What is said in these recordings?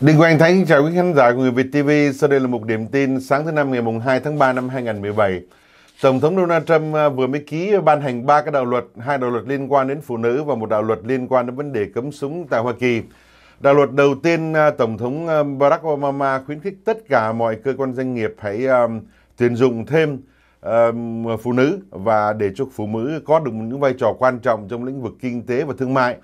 Đinh Quang Thắng chào quý khán giả của Người Việt TV. Sau đây là một điểm tin sáng thứ năm ngày 2 tháng 3 năm 2017. Tổng thống Donald Trump à, vừa mới ký ban hành ba cái đạo luật, hai đạo luật liên quan đến phụ nữ và một đạo luật liên quan đến vấn đề cấm súng tại Hoa Kỳ. Đạo luật đầu tiên, à, Tổng thống à, Barack Obama khuyến khích tất cả mọi cơ quan doanh nghiệp hãy um, tuyển dụng thêm um, phụ nữ và để cho phụ nữ có được những vai trò quan trọng trong lĩnh vực kinh tế và thương mại.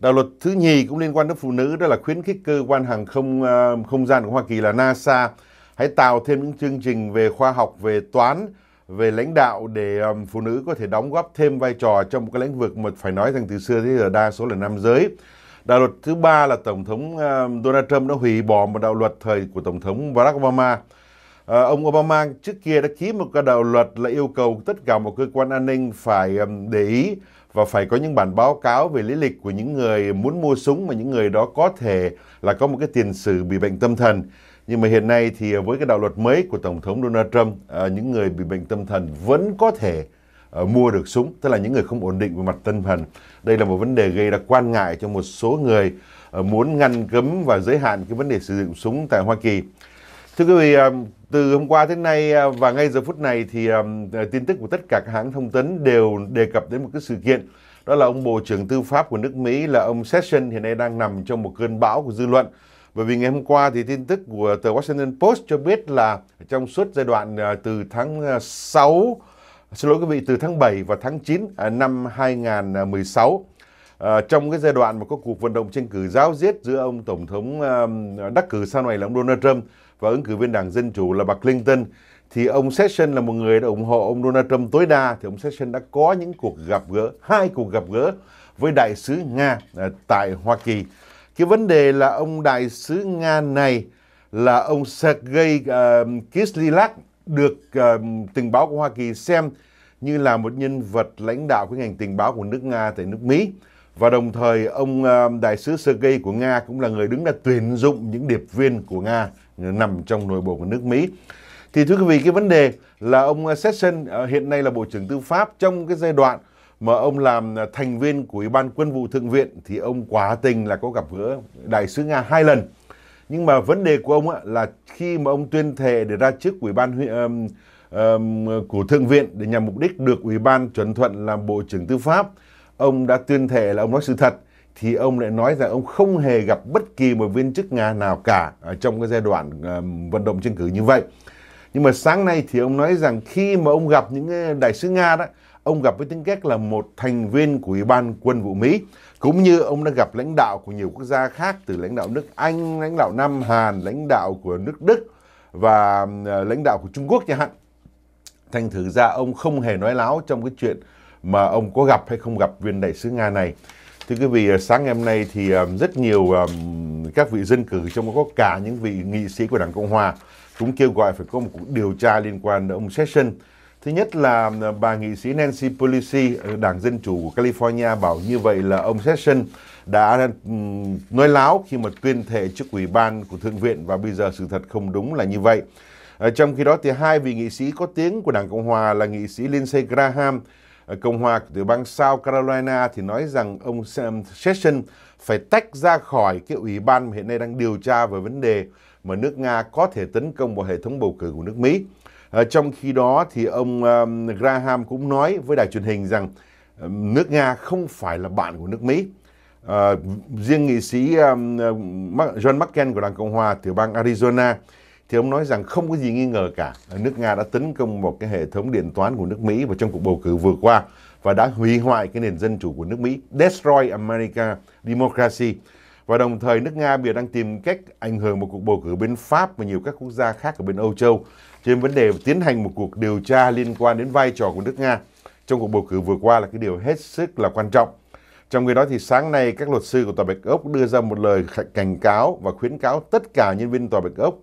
Đạo luật thứ nhì cũng liên quan đến phụ nữ đó là khuyến khích cơ quan hàng không uh, không gian của Hoa Kỳ là NASA hãy tạo thêm những chương trình về khoa học, về toán, về lãnh đạo để um, phụ nữ có thể đóng góp thêm vai trò trong một cái lĩnh vực mà phải nói rằng từ xưa tới giờ đa số là nam giới. Đạo luật thứ ba là Tổng thống uh, Donald Trump đã hủy bỏ một đạo luật thời của Tổng thống Barack Obama. Uh, ông Obama trước kia đã ký một cái đạo luật là yêu cầu tất cả một cơ quan an ninh phải um, để ý và phải có những bản báo cáo về lý lịch của những người muốn mua súng mà những người đó có thể là có một cái tiền sử bị bệnh tâm thần. Nhưng mà hiện nay thì với cái đạo luật mới của Tổng thống Donald Trump, ờ, những người bị bệnh tâm thần vẫn có thể ờ, mua được súng, tức là những người không ổn định về mặt tinh thần. Đây là một vấn đề gây ra quan ngại cho một số người ờ, muốn ngăn cấm và giới hạn cái vấn đề sử dụng súng tại Hoa Kỳ. Thưa quý vị, từ hôm qua đến nay à, và ngay giờ phút này thì um, tin tức của tất cả các hãng thông tấn đều đề cập đến một cái sự kiện đó là ông Bộ trưởng Tư pháp của nước Mỹ là ông Sessions hiện nay đang nằm trong một cơn bão của dư luận. Bởi vì ngày hôm qua thì tin tức của tờ Washington Post cho biết là trong suốt giai đoạn từ tháng 6, xin lỗi quý vị, từ tháng 7 và tháng 9 năm 2016, trong cái giai đoạn mà có cuộc vận động tranh cử giáo diết giữa ông tổng thống đắc cử sau này là ông Donald Trump và ứng cử viên đảng Dân Chủ là bà Clinton thì ông Sessions là một người đã ủng hộ ông Donald Trump tối đa thì ông Sessions đã có những cuộc gặp gỡ, hai cuộc gặp gỡ với đại sứ Nga à, tại Hoa Kỳ. Cái vấn đề là ông đại sứ Nga này là ông Sergei uh, Kislyak được uh, tình báo của Hoa Kỳ xem như là một nhân vật lãnh đạo của ngành tình báo của nước Nga tại nước Mỹ. Và đồng thời ông đại sứ Sergei của Nga cũng là người đứng ra tuyển dụng những điệp viên của Nga nằm trong nội bộ của nước Mỹ. Thì thưa quý vị, cái vấn đề là ông Sessions ờ, hiện nay là Bộ trưởng Tư pháp trong cái giai đoạn mà ông làm thành viên của Ủy ban Quân vụ Thượng viện thì ông quá tình là có gặp gỡ đại sứ Nga hai lần. Nhưng mà vấn đề của ông là khi mà ông tuyên thệ để ra chức Ủy ban um, um, của Thượng viện để nhằm mục đích được Ủy ban chuẩn thuận làm Bộ trưởng Tư pháp, ông đã tuyên thệ là ông nói sự thật thì ông lại nói rằng ông không hề gặp bất kỳ một viên chức Nga nào cả ở trong cái giai đoạn vận động tranh cử như vậy. Nhưng mà sáng nay thì ông nói rằng khi mà ông gặp những đại sứ Nga đó, ông gặp với tính cách là một thành viên của Ủy ban quân vụ Mỹ, cũng như ông đã gặp lãnh đạo của nhiều quốc gia khác từ lãnh đạo nước Anh, lãnh đạo Nam Hàn, lãnh đạo của nước Đức và lãnh đạo của Trung Quốc chẳng hạn. Thành thử ra ông không hề nói láo trong cái chuyện mà ông có gặp hay không gặp viên đại sứ Nga này. Thưa quý vị, ờ, sáng ngày hôm nay thì ờ, rất nhiều ờ, các vị dân cử trong đó có cả những vị nghị sĩ của Đảng Cộng Hòa cũng kêu gọi phải có một cuộc điều tra liên quan đến ông Sessions. Thứ nhất là bà nghị sĩ Nancy Pelosi, Đảng Dân Chủ của California bảo như vậy là ông Sessions đã ừ, nói láo khi mà tuyên thệ trước ủy ban của Thượng viện và bây giờ sự thật không đúng là như vậy. Trong khi đó thì hai vị nghị sĩ có tiếng của Đảng Cộng Hòa là nghị sĩ Lindsey Graham Cộng hòa của tiểu bang South Carolina thì nói rằng ông Sessions phải tách ra khỏi cái ủy ban mà hiện nay đang điều tra về vấn đề mà nước Nga có thể tấn công vào hệ thống bầu cử của nước Mỹ. À, trong khi đó thì ông um, Graham cũng nói với đài truyền hình rằng um, nước Nga không phải là bạn của nước Mỹ. À, riêng nghị sĩ um, uh, John McCain của Đảng Cộng Hòa tiểu bang Arizona thì ông nói rằng không có gì nghi ngờ cả. Nước Nga đã tấn công một cái hệ thống điện toán của nước Mỹ vào trong cuộc bầu cử vừa qua và đã hủy hoại cái nền dân chủ của nước Mỹ, destroy America democracy. Và đồng thời nước Nga bây giờ đang tìm cách ảnh hưởng một cuộc bầu cử bên Pháp và nhiều các quốc gia khác ở bên Âu Châu trên vấn đề tiến hành một cuộc điều tra liên quan đến vai trò của nước Nga trong cuộc bầu cử vừa qua là cái điều hết sức là quan trọng. Trong khi đó thì sáng nay các luật sư của Tòa Bạch Ốc đưa ra một lời cảnh cáo và khuyến cáo tất cả nhân viên Tòa Bạch Ốc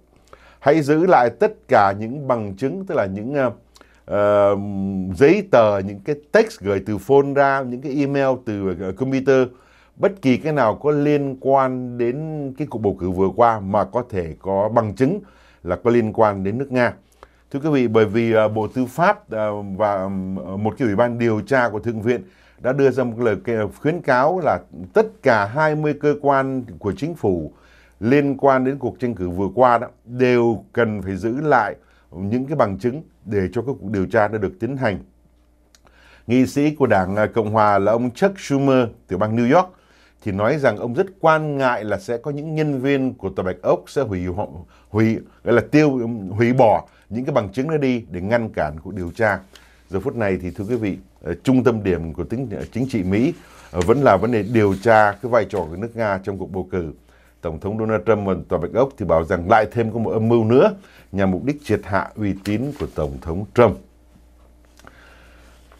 hãy giữ lại tất cả những bằng chứng tức là những uh, giấy tờ những cái text gửi từ phone ra những cái email từ ờ, computer bất kỳ cái nào có liên quan đến cái cuộc bầu cử vừa qua mà có thể có bằng chứng là có liên quan đến nước nga thưa quý vị bởi vì uh, bộ tư pháp uh, và một cái ủy ban điều tra của thượng viện đã đưa ra một lời khuyến cáo là tất cả 20 cơ quan của chính phủ liên quan đến cuộc tranh cử vừa qua đó đều cần phải giữ lại những cái bằng chứng để cho các cuộc điều tra nó được tiến hành. Nghị sĩ của Đảng à, Cộng hòa là ông Chuck Schumer từ bang New York thì nói rằng ông rất quan ngại là sẽ có những nhân viên của tòa Bạch Ốc sẽ hủy hủy gọi là tiêu um, hủy bỏ những cái bằng chứng đó đi để ngăn cản cuộc điều tra. Giờ phút này thì thưa quý vị, ờ, trung tâm điểm của tính ờ, chính trị Mỹ ờ, vẫn là vấn đề điều tra cái vai trò của nước Nga trong cuộc bầu cử. Tổng thống Donald Trump và Tòa Bạch Ốc thì bảo rằng lại thêm có một âm mưu nữa nhằm mục đích triệt hạ uy tín của Tổng thống Trump.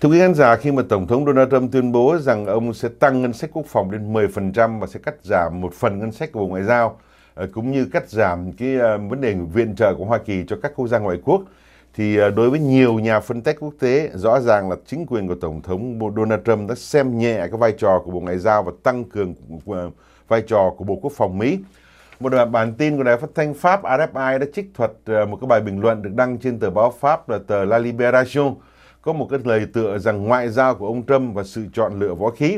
Thưa quý khán giả, khi mà Tổng thống Donald Trump tuyên bố rằng ông sẽ tăng ngân sách quốc phòng lên 10% và sẽ cắt giảm một phần ngân sách của Bộ Ngoại giao, ờ, cũng như cắt giảm cái ờ, vấn đề viện trợ của Hoa Kỳ cho các quốc gia ngoại quốc, thì à, đối với nhiều nhà phân tích quốc tế, rõ ràng là chính quyền của Tổng thống Donald Trump đã xem nhẹ cái vai trò của Bộ Ngoại giao và tăng cường à, vai trò của Bộ Quốc phòng Mỹ. Một bản tin của đài phát thanh Pháp RFI đã trích thuật à, một cái bài bình luận được đăng trên tờ báo Pháp là tờ La Libération có một cái lời tựa rằng ngoại giao của ông Trump và sự chọn lựa võ khí.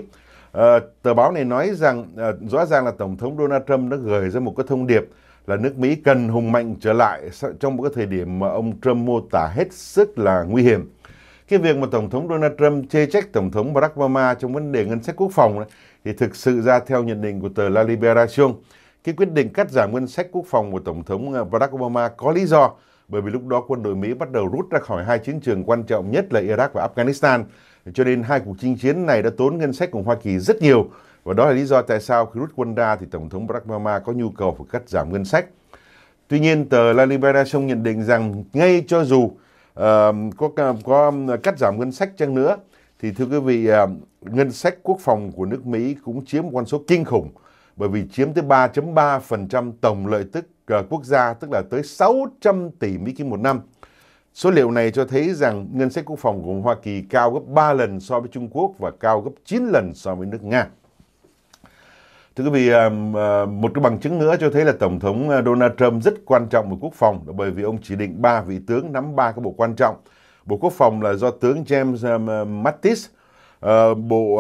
Ờ, tờ báo này nói rằng rõ ràng là Tổng thống Donald Trump đã gửi ra một cái thông điệp là nước Mỹ cần hùng mạnh trở lại trong một cái thời điểm mà ông Trump mô tả hết sức là nguy hiểm. Cái việc mà Tổng thống Donald Trump chê trách Tổng thống Barack Obama trong vấn đề ngân sách quốc phòng này, thì thực sự ra theo nhận định của tờ La Liberación, cái quyết định cắt giảm ngân sách quốc phòng của Tổng thống ờ, Barack Obama có lý do bởi vì lúc đó quân đội Mỹ bắt đầu rút ra khỏi hai chiến trường quan trọng nhất là Iraq và Afghanistan. Cho nên hai cuộc chinh chiến này đã tốn ngân sách của Hoa Kỳ rất nhiều và đó là lý do tại sao khi rút quân ra thì Tổng thống Barack Obama có nhu cầu phải cắt giảm ngân sách. Tuy nhiên, tờ La Liberation nhận định rằng ngay cho dù uh, có, có cắt giảm ngân sách chăng nữa, thì thưa quý vị, uh, ngân sách quốc phòng của nước Mỹ cũng chiếm một con số kinh khủng bởi vì chiếm tới 3.3% tổng lợi tức uh, quốc gia, tức là tới 600 tỷ Mỹ Kim một năm. Số liệu này cho thấy rằng ngân sách quốc phòng của Hoa Kỳ cao gấp 3 lần so với Trung Quốc và cao gấp 9 lần so với nước Nga. Thưa quý vị, à, à, một cái bằng chứng nữa cho thấy là Tổng thống à, Donald Trump rất quan trọng về quốc phòng bởi vì ông chỉ định ba vị tướng nắm ba cái bộ quan trọng. Bộ Quốc phòng là do tướng James Mattis, Bộ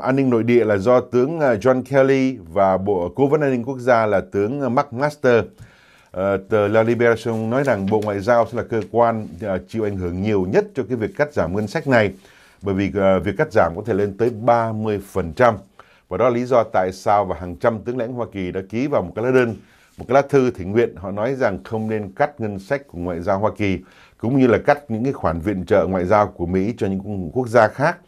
An ninh Nội địa là do tướng John Kelly và Bộ Cố vấn An ninh Quốc gia là tướng Mark Master. Tờ La Liberation nói rằng Bộ Ngoại giao sẽ là cơ quan chịu ảnh hưởng nhiều nhất cho cái việc cắt giảm ngân sách này bởi vì việc cắt giảm có thể lên tới 30%. Và đó là lý do tại sao và hàng trăm tướng lãnh Hoa Kỳ đã ký vào một cái lá đơn, một cái lá thư thỉnh nguyện họ nói rằng không nên cắt ngân sách của ngoại giao Hoa Kỳ cũng như là cắt những cái khoản viện trợ ngoại giao của Mỹ cho những quốc gia khác.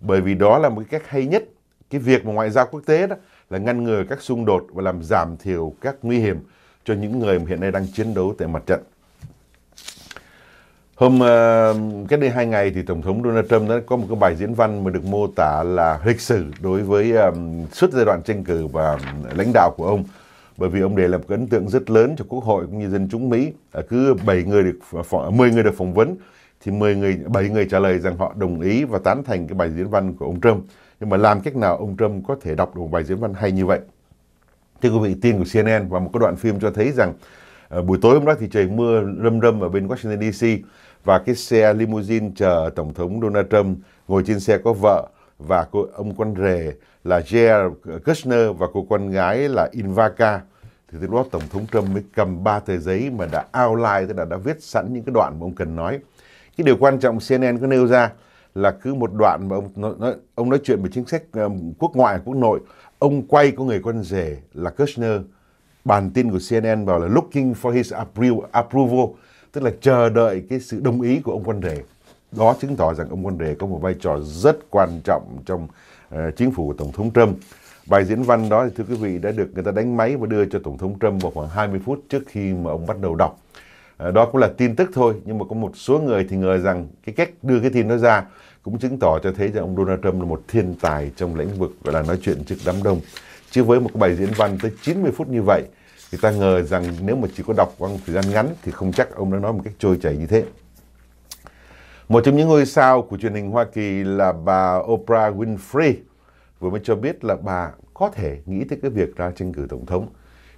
Bởi vì đó là một cái cách hay nhất. Cái việc mà ngoại giao quốc tế đó là ngăn ngừa các xung đột và làm giảm thiểu các nguy hiểm cho những người hiện nay đang chiến đấu tại mặt trận. Hôm uh, cách đây hai ngày thì Tổng thống Donald Trump đã có một cái bài diễn văn mà được mô tả là lịch sử đối với um, suốt giai đoạn tranh cử và lãnh đạo của ông. Bởi vì ông để lại một ấn tượng rất lớn cho Quốc hội cũng như dân chúng Mỹ. À, cứ 7 người được 10 người được phỏng vấn thì 10 người 7 người trả lời rằng họ đồng ý và tán thành cái bài diễn văn của ông Trump. Nhưng mà làm cách nào ông Trump có thể đọc được một bài diễn văn hay như vậy? Thưa quý vị, tin của CNN và một cái đoạn phim cho thấy rằng uh, buổi tối hôm đó thì trời mưa râm râm ở bên Washington DC và cái xe limousine chờ Tổng thống Donald Trump ngồi trên xe có vợ và cô, ông con rể là Jared Kushner và cô con gái là Ivanka. Thì từ đó Tổng thống Trump mới cầm ba tờ giấy mà đã outline, tức là đã viết sẵn những cái đoạn mà ông cần nói. Cái điều quan trọng CNN có nêu ra là cứ một đoạn mà ông nói, ông nói chuyện về chính sách um, quốc ngoại quốc nội, ông quay có người con rể là Kushner. Bản tin của CNN bảo là looking for his approval, approval tức là chờ đợi cái sự đồng ý của ông Quân Rể. Đó chứng tỏ rằng ông Quân Rể có một vai trò rất quan trọng trong uh, chính phủ của Tổng thống Trump. Bài diễn văn đó thì thưa quý vị đã được người ta đánh máy và đưa cho Tổng thống Trump vào khoảng 20 phút trước khi mà ông bắt đầu đọc. Ờ, đó cũng là tin tức thôi, nhưng mà có một số người thì ngờ rằng cái cách đưa cái tin đó ra cũng chứng tỏ cho thấy rằng ông Donald Trump là một thiên tài trong lĩnh vực gọi là nói chuyện trước đám đông. Chứ với một cái bài diễn văn tới 90 phút như vậy, thì ta ngờ rằng nếu mà chỉ có đọc trong thời gian ngắn thì không chắc ông đã nói một cách trôi chảy như thế. Một trong những ngôi sao của truyền hình Hoa Kỳ là bà Oprah Winfrey vừa mới cho biết là bà có thể nghĩ tới cái việc ra tranh cử tổng thống.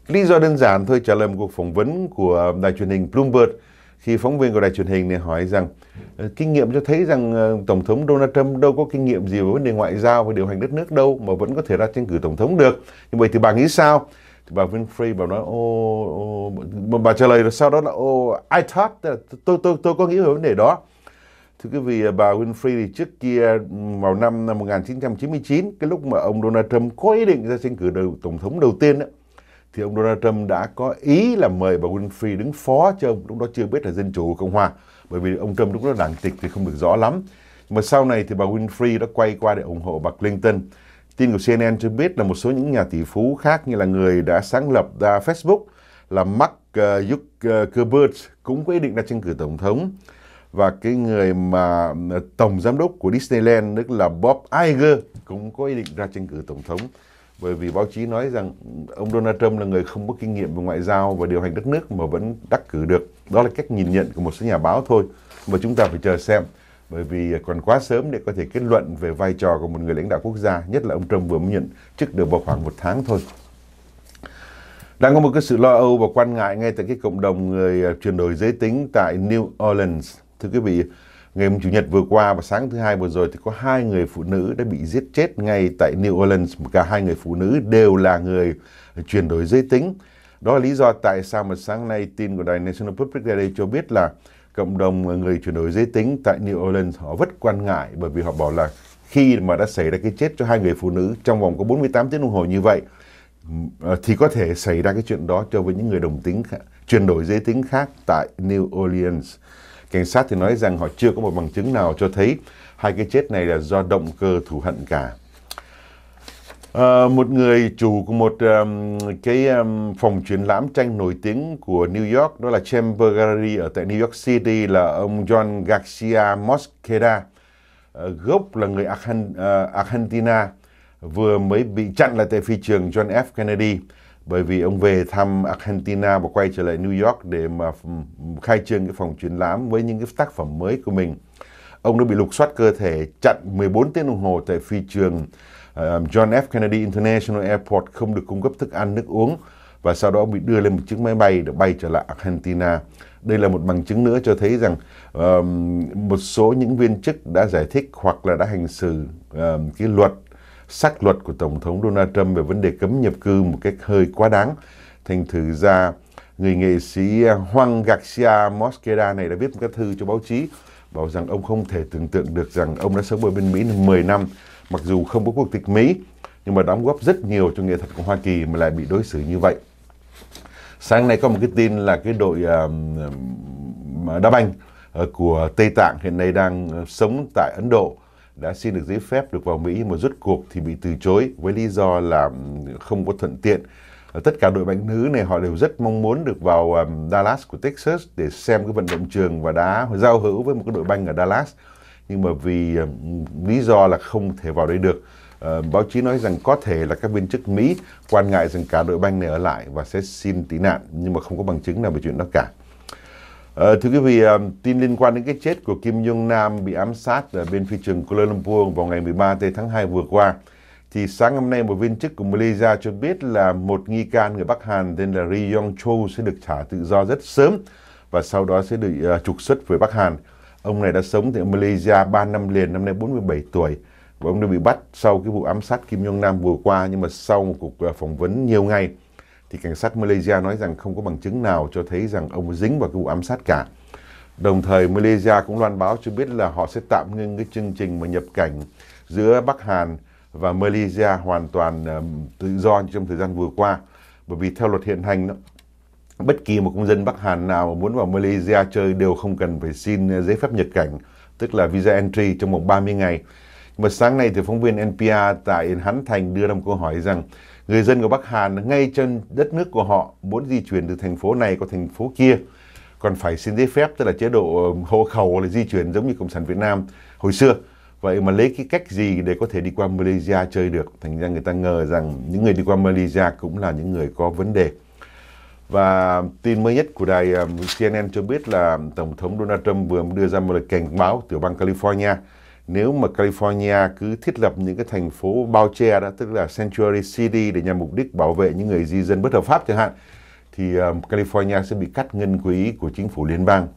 Lý do đơn giản thôi trả lời một cuộc phỏng vấn của đài truyền hình Bloomberg khi phóng viên của đài truyền hình này hỏi rằng ờ, kinh nghiệm cho thấy rằng ờ, tổng thống Donald Trump đâu có kinh nghiệm gì về vấn đề ngoại giao và điều hành đất nước đâu mà vẫn có thể ra tranh cử tổng thống được. Như vậy thì bà nghĩ sao? thì bà Winfrey bà nói ô, ô bà trả lời là sau đó là ô I thought tôi tôi tôi có nghĩ về vấn đề đó thưa quý vị bà Winfrey thì trước kia vào năm 1999 cái lúc mà ông Donald Trump có ý định ra tranh cử đầu, tổng thống đầu tiên đó, thì ông Donald Trump đã có ý là mời bà Winfrey đứng phó cho ông lúc đó chưa biết là dân chủ cộng hòa bởi vì ông Trump lúc đó đảng tịch thì không được rõ lắm mà sau này thì bà Winfrey đã quay qua để ủng hộ bà Clinton Tin của CNN cho biết là một số những nhà tỷ phú khác như là người đã sáng lập ra Facebook là Mark ờ, Zuckerberg ờ, cũng có ý định ra tranh cử tổng thống và cái người mà ờ, tổng giám đốc của Disneyland tức là Bob Iger cũng có ý định ra tranh cử tổng thống bởi vì báo chí nói rằng ông Donald Trump là người không có kinh nghiệm về ngoại giao và điều hành đất nước mà vẫn đắc cử được. Đó là cách nhìn nhận của một số nhà báo thôi mà chúng ta phải chờ xem bởi vì còn quá sớm để có thể kết luận về vai trò của một người lãnh đạo quốc gia, nhất là ông Trump vừa mới nhận chức được vào khoảng một tháng thôi. Đang có một cái sự lo âu và quan ngại ngay tại cái cộng đồng người à, chuyển đổi giới tính tại New Orleans. Thưa quý vị, ngày Chủ nhật vừa qua và sáng thứ hai vừa rồi thì có hai người phụ nữ đã bị giết chết ngay tại New Orleans. Cả hai người phụ nữ đều là người chuyển đổi giới tính. Đó là lý do tại sao mà sáng nay tin của đài National Public Radio cho biết là cộng đồng người chuyển đổi giới tính tại New Orleans họ rất quan ngại bởi vì họ bảo là khi mà đã xảy ra cái chết cho hai người phụ nữ trong vòng có 48 tiếng đồng hồ như vậy ờ, thì có thể xảy ra cái chuyện đó cho với những người đồng tính chuyển đổi giới tính khác tại New Orleans. Cảnh sát thì nói rằng họ chưa có một bằng chứng nào cho thấy hai cái chết này là do động cơ thù hận cả. Ờ, một người chủ của một um, cái um, phòng triển lãm tranh nổi tiếng của New York đó là Chamber Gallery ở tại New York City là ông John Garcia Mosqueda à, gốc là người ờ, Argentina vừa mới bị chặn lại tại phi trường John F Kennedy bởi vì ông về thăm Argentina và quay trở lại New York để mà khai trương cái phòng triển lãm với những cái tác phẩm mới của mình. Ông đã bị lục soát cơ thể chặn 14 tiếng đồng hồ tại phi trường Ờ, John F. Kennedy International Airport không được cung cấp thức ăn, nước uống và sau đó bị đưa lên một chiếc máy bay để bay trở lại Argentina. Đây là một bằng chứng nữa cho thấy rằng um, một số những viên chức đã giải thích hoặc là đã hành xử um, cái luật sắc luật của Tổng thống Donald Trump về vấn đề cấm nhập cư một cách hơi quá đáng. Thành thử ra người nghệ sĩ Juan Garcia Mosqueda này đã viết một cái thư cho báo chí bảo rằng ông không thể tưởng tượng được rằng ông đã sống ở bên Mỹ 10 năm mặc dù không có quốc tịch Mỹ nhưng mà đóng góp rất nhiều cho nghệ thuật của Hoa Kỳ mà lại bị đối xử như vậy. Sáng nay có một cái tin là cái đội uh, đá banh uh, của Tây Tạng hiện nay đang ờ, sống tại Ấn Độ đã xin được giấy phép được vào Mỹ mà rút cuộc thì bị từ chối với lý do là không có thuận tiện. Ờ, tất cả đội bóng nữ này họ đều rất mong muốn được vào Dallas của Texas để xem cái vận động trường và đá giao hữu với một cái đội banh ở Dallas nhưng mà vì uh, lý do là không thể vào đây được uh, báo chí nói rằng có thể là các viên chức Mỹ quan ngại rằng cả đội banh này ở lại và sẽ xin tị nạn nhưng mà không có bằng chứng nào về chuyện đó cả. Uh, thưa quý vị, uh, tin liên quan đến cái chết của Kim Jong Nam bị ám sát ở bên phi trường Kuala Lumpur vào ngày 13 tháng 2 vừa qua thì sáng hôm nay một viên chức của Malaysia cho biết là một nghi can người Bắc Hàn tên là Ri Yong Cho sẽ được trả tự do rất sớm và sau đó sẽ được uh, trục xuất về Bắc Hàn. Ông này đã sống tại Malaysia 3 năm liền, năm nay 47 tuổi. Và ông đã bị bắt sau cái vụ ám sát Kim Jong Nam vừa qua, nhưng mà sau một cuộc à, phỏng vấn nhiều ngày, thì cảnh sát Malaysia nói rằng không có bằng chứng nào cho thấy rằng ông dính vào cái vụ ám sát cả. Đồng thời Malaysia cũng loan báo cho biết là họ sẽ tạm ngưng cái chương trình mà nhập cảnh giữa Bắc Hàn và Malaysia hoàn toàn uh, tự do trong thời gian vừa qua. Bởi vì theo luật hiện hành Bất kỳ một công dân Bắc Hàn nào mà muốn vào Malaysia chơi đều không cần phải xin ờ, giấy phép nhập cảnh, tức là visa entry trong vòng 30 ngày. Nhưng mà sáng nay thì phóng viên NPR tại Hán Thành đưa ra một câu hỏi rằng người dân của Bắc Hàn ngay trên đất nước của họ muốn di chuyển từ thành phố này qua thành phố kia còn phải xin giấy phép tức là chế độ ờ, hộ khẩu là di chuyển giống như cộng sản Việt Nam hồi xưa vậy mà lấy cái cách gì để có thể đi qua Malaysia chơi được thành ra người ta ngờ rằng những người đi qua Malaysia cũng là những người có vấn đề và tin mới nhất của đài um, CNN cho biết là Tổng thống Donald Trump vừa đưa ra một lời cảnh báo tiểu bang California. Nếu mà California cứ thiết lập những cái thành phố bao che đó, tức là Sanctuary City để nhằm mục đích bảo vệ những người di dân bất hợp pháp chẳng hạn, thì um, California sẽ bị cắt ngân quỹ của chính phủ liên bang.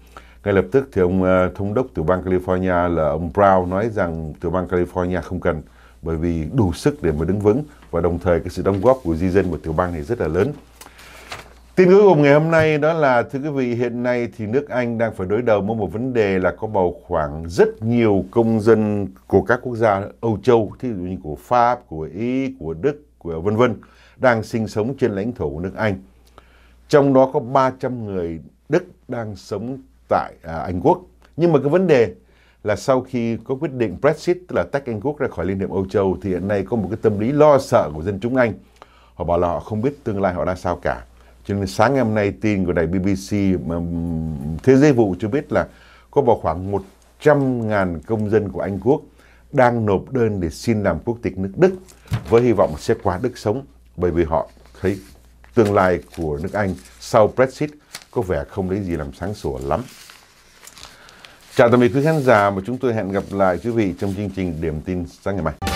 Ngay lập tức thì ông uh, thống đốc tiểu bang California là ông Brown nói rằng tiểu bang California không cần bởi vì đủ sức để mà đứng vững và đồng thời cái sự đóng góp của di dân của tiểu bang này rất là lớn. Tin cuối cùng ngày hôm nay đó là thưa quý vị hiện nay thì nước Anh đang phải đối đầu với một vấn đề là có bầu khoảng rất nhiều công dân của các quốc gia Âu Châu, thí dụ như của Pháp, của Ý, của Đức, của vân vân đang sinh sống trên lãnh thổ của nước Anh. Trong đó có 300 người Đức đang sống tại à, Anh Quốc. Nhưng mà cái vấn đề là sau khi có quyết định Brexit tức là tách Anh Quốc ra khỏi Liên hiệp Âu Châu thì hiện nay có một cái tâm lý lo sợ của dân chúng Anh. Họ bảo là họ không biết tương lai họ ra sao cả. Cho nên sáng ngày hôm nay tin của đài BBC Thế giới vụ cho biết là có vào khoảng 100.000 công dân của Anh Quốc đang nộp đơn để xin làm quốc tịch nước Đức với hy vọng sẽ qua Đức sống bởi vì họ thấy tương lai của nước Anh sau Brexit có vẻ không lấy gì làm sáng sủa lắm. Chào tạm biệt quý khán giả và chúng tôi hẹn gặp lại quý vị trong chương trình Điểm tin sáng ngày mai.